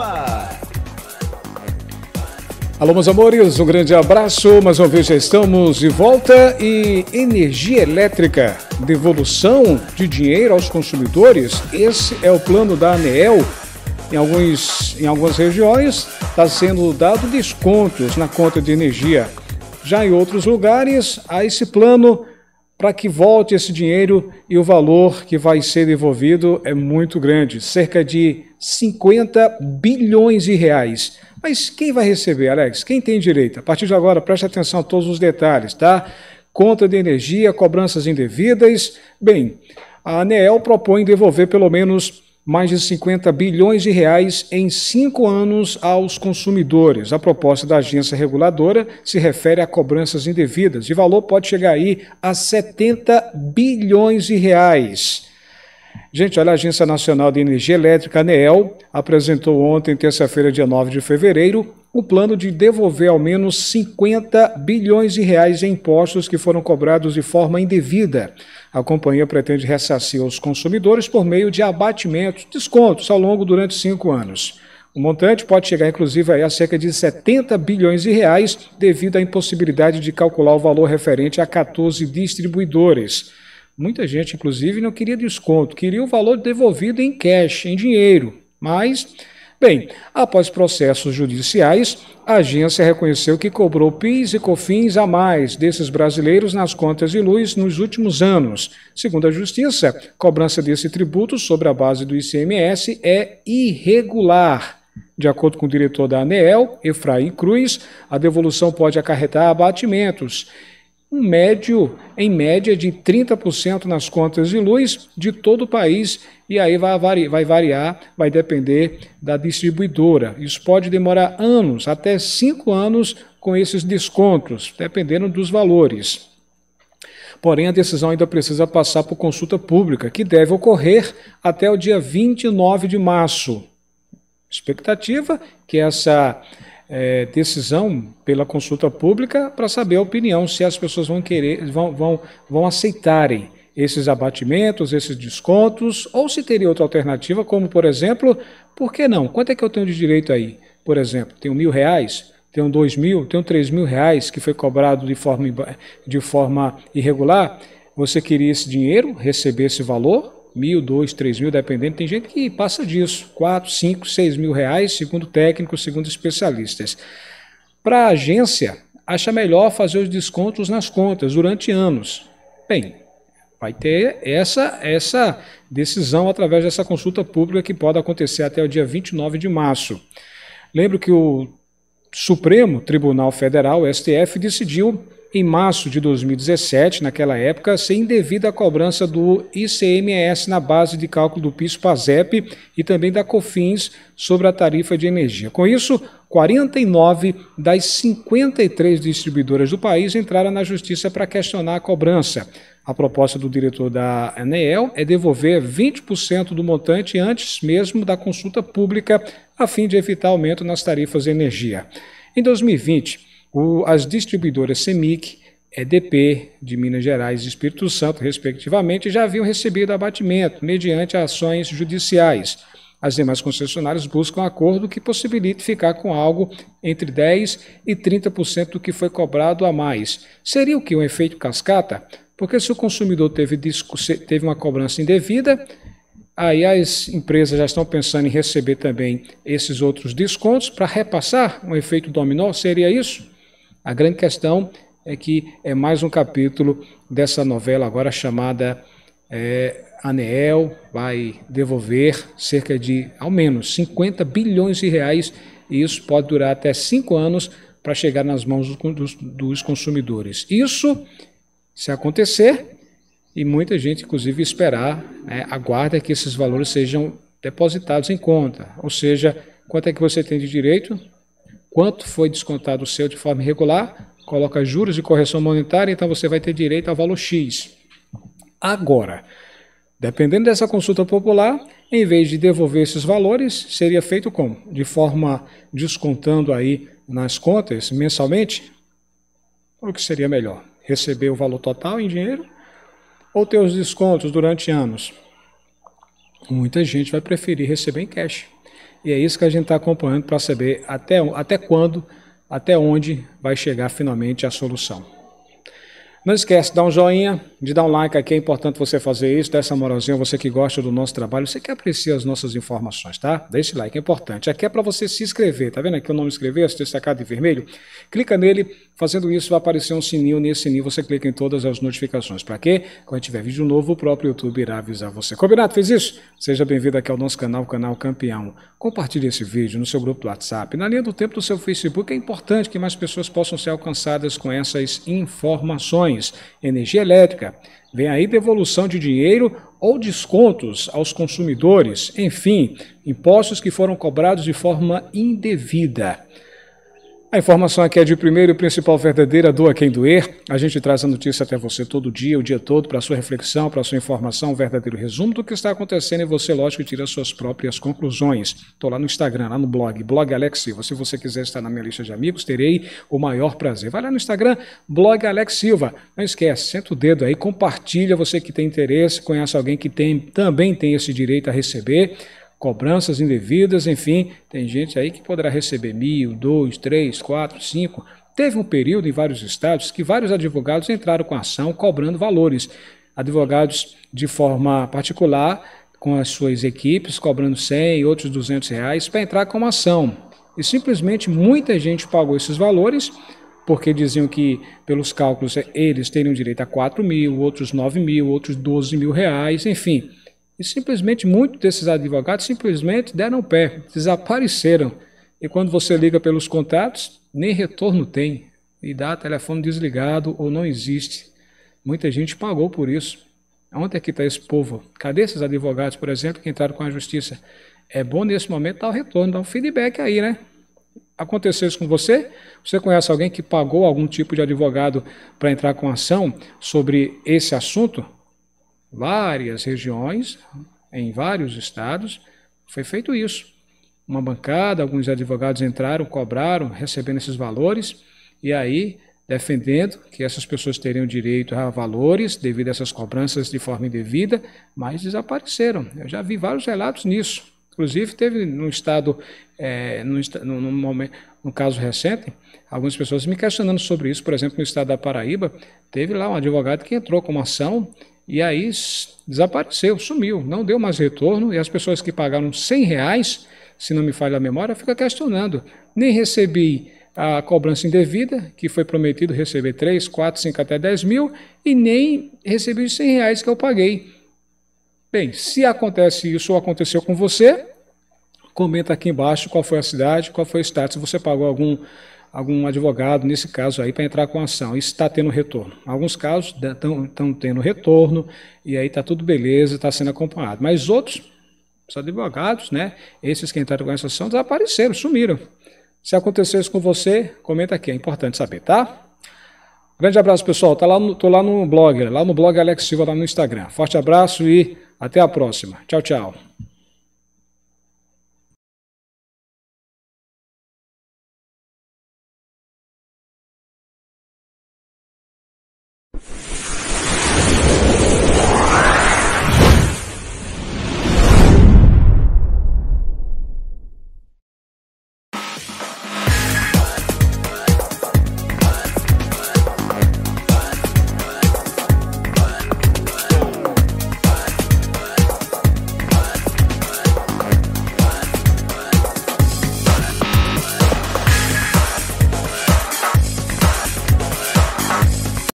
Ativa. Alô, meus amores, um grande abraço. Mais uma vez já estamos de volta e energia elétrica, devolução de dinheiro aos consumidores. Esse é o plano da ANEEL. Em, alguns, em algumas regiões está sendo dado descontos na conta de energia. Já em outros lugares, há esse plano para que volte esse dinheiro e o valor que vai ser devolvido é muito grande, cerca de 50 bilhões de reais. Mas quem vai receber, Alex? Quem tem direito? A partir de agora, preste atenção a todos os detalhes, tá? Conta de energia, cobranças indevidas. Bem, a ANEEL propõe devolver pelo menos mais de 50 bilhões de reais em cinco anos aos consumidores. A proposta da agência reguladora se refere a cobranças indevidas e o valor pode chegar aí a 70 bilhões de reais. Gente, olha, a Agência Nacional de Energia Elétrica, ANEEL, apresentou ontem, terça-feira, dia 9 de fevereiro, o plano de devolver ao menos 50 bilhões de reais em impostos que foram cobrados de forma indevida. A companhia pretende ressarcir os consumidores por meio de abatimentos, descontos ao longo durante cinco anos. O montante pode chegar, inclusive, a cerca de 70 bilhões de reais, devido à impossibilidade de calcular o valor referente a 14 distribuidores. Muita gente, inclusive, não queria desconto, queria o valor devolvido em cash, em dinheiro, mas Bem, após processos judiciais, a agência reconheceu que cobrou PIS e COFINS a mais desses brasileiros nas contas de luz nos últimos anos. Segundo a Justiça, cobrança desse tributo sobre a base do ICMS é irregular. De acordo com o diretor da ANEEL, Efraim Cruz, a devolução pode acarretar abatimentos um médio, em média, de 30% nas contas de luz de todo o país, e aí vai variar, vai, variar, vai depender da distribuidora. Isso pode demorar anos, até cinco anos, com esses descontos, dependendo dos valores. Porém, a decisão ainda precisa passar por consulta pública, que deve ocorrer até o dia 29 de março. Expectativa que essa é, decisão pela consulta pública para saber a opinião, se as pessoas vão querer, vão, vão, vão aceitarem esses abatimentos, esses descontos, ou se teria outra alternativa, como por exemplo, por que não? Quanto é que eu tenho de direito aí? Por exemplo, tenho mil reais, tenho dois mil, tenho três mil reais que foi cobrado de forma, de forma irregular. Você queria esse dinheiro, receber esse valor? mil, dois, três mil, dependendo. Tem gente que passa disso, quatro, cinco, seis mil reais, segundo técnicos, segundo especialistas. Para a agência, acha melhor fazer os descontos nas contas durante anos. Bem, vai ter essa, essa decisão através dessa consulta pública que pode acontecer até o dia 29 de março. Lembro que o Supremo Tribunal Federal, STF, decidiu em março de 2017, naquela época, sem devida cobrança do ICMS na base de cálculo do pis PASEP e também da COFINS sobre a tarifa de energia. Com isso, 49 das 53 distribuidoras do país entraram na justiça para questionar a cobrança. A proposta do diretor da ANEEL é devolver 20% do montante antes mesmo da consulta pública, a fim de evitar aumento nas tarifas de energia. Em 2020, o, as distribuidoras CEMIC, EDP de Minas Gerais e Espírito Santo, respectivamente, já haviam recebido abatimento mediante ações judiciais. As demais concessionárias buscam acordo que possibilite ficar com algo entre 10% e 30% do que foi cobrado a mais. Seria o que? Um efeito cascata? Porque se o consumidor teve, teve uma cobrança indevida, aí as empresas já estão pensando em receber também esses outros descontos para repassar um efeito dominó? Seria isso? A grande questão é que é mais um capítulo dessa novela agora chamada é, Anel vai devolver cerca de, ao menos, 50 bilhões de reais, e isso pode durar até cinco anos para chegar nas mãos dos, dos consumidores. Isso, se acontecer, e muita gente, inclusive, esperar, né, aguarda que esses valores sejam depositados em conta. Ou seja, quanto é que você tem de direito? quanto foi descontado o seu de forma irregular, coloca juros de correção monetária, então você vai ter direito ao valor X. Agora, dependendo dessa consulta popular, em vez de devolver esses valores, seria feito como? De forma descontando aí nas contas mensalmente? O que seria melhor? Receber o valor total em dinheiro ou ter os descontos durante anos? Muita gente vai preferir receber em cash. E é isso que a gente está acompanhando para saber até, até quando, até onde vai chegar finalmente a solução. Não esquece de dar um joinha, de dar um like aqui, é importante você fazer isso, dar essa moralzinha, você que gosta do nosso trabalho, você que aprecia as nossas informações, tá? Deixa esse like, é importante. Aqui é para você se inscrever, tá vendo aqui o nome inscrever-se, destacado em vermelho? Clica nele, fazendo isso vai aparecer um sininho, nesse sininho você clica em todas as notificações. Para quê? Quando tiver vídeo novo, o próprio YouTube irá avisar você. Combinado? Fez isso? Seja bem-vindo aqui ao nosso canal, o Canal Campeão. Compartilhe esse vídeo no seu grupo do WhatsApp, na linha do tempo do seu Facebook, é importante que mais pessoas possam ser alcançadas com essas informações energia elétrica. Vem aí devolução de dinheiro ou descontos aos consumidores, enfim, impostos que foram cobrados de forma indevida. A informação aqui é, é de primeiro e principal verdadeira, doa quem doer. A gente traz a notícia até você todo dia, o dia todo, para sua reflexão, para sua informação, um verdadeiro resumo do que está acontecendo e você, lógico, tira suas próprias conclusões. Estou lá no Instagram, lá no blog, blog Alex Silva. Se você quiser estar na minha lista de amigos, terei o maior prazer. Vai lá no Instagram, blog Alex Silva. Não esquece, senta o dedo aí, compartilha, você que tem interesse, conhece alguém que tem, também tem esse direito a receber cobranças indevidas, enfim, tem gente aí que poderá receber mil, dois, três, quatro, cinco. Teve um período em vários estados que vários advogados entraram com ação cobrando valores. Advogados de forma particular, com as suas equipes, cobrando 100 e outros 200 reais para entrar com ação. E simplesmente muita gente pagou esses valores porque diziam que, pelos cálculos, eles teriam direito a 4 mil, outros 9 mil, outros 12 mil reais, enfim. E simplesmente muitos desses advogados simplesmente deram pé, desapareceram. E quando você liga pelos contatos, nem retorno tem. E dá telefone desligado ou não existe. Muita gente pagou por isso. Onde é que está esse povo? Cadê esses advogados, por exemplo, que entraram com a justiça? É bom nesse momento dar o retorno, dar um feedback aí, né? Aconteceu isso com você? Você conhece alguém que pagou algum tipo de advogado para entrar com ação sobre esse assunto? várias regiões, em vários estados, foi feito isso. Uma bancada, alguns advogados entraram, cobraram, recebendo esses valores, e aí defendendo que essas pessoas teriam direito a valores devido a essas cobranças de forma indevida, mas desapareceram. Eu já vi vários relatos nisso. Inclusive, teve no estado, é, no, momento, no caso recente, algumas pessoas me questionando sobre isso. Por exemplo, no estado da Paraíba, teve lá um advogado que entrou com uma ação e aí desapareceu, sumiu, não deu mais retorno. E as pessoas que pagaram 100 reais, se não me falha a memória, fica questionando. Nem recebi a cobrança indevida, que foi prometido receber 3, 4, 5, até 10 mil, e nem recebi os 100 reais que eu paguei. Bem, se acontece isso ou aconteceu com você, comenta aqui embaixo qual foi a cidade, qual foi o status, se você pagou algum algum advogado, nesse caso aí, para entrar com ação. Isso está tendo retorno. Alguns casos estão tendo retorno, e aí está tudo beleza, está sendo acompanhado. Mas outros, os advogados, né? Esses que entraram com essa ação desapareceram, sumiram. Se aconteceu isso com você, comenta aqui, é importante saber, tá? Grande abraço, pessoal. Tá lá no, tô lá no blog, lá no blog Alex Silva, lá no Instagram. Forte abraço e até a próxima. Tchau, tchau.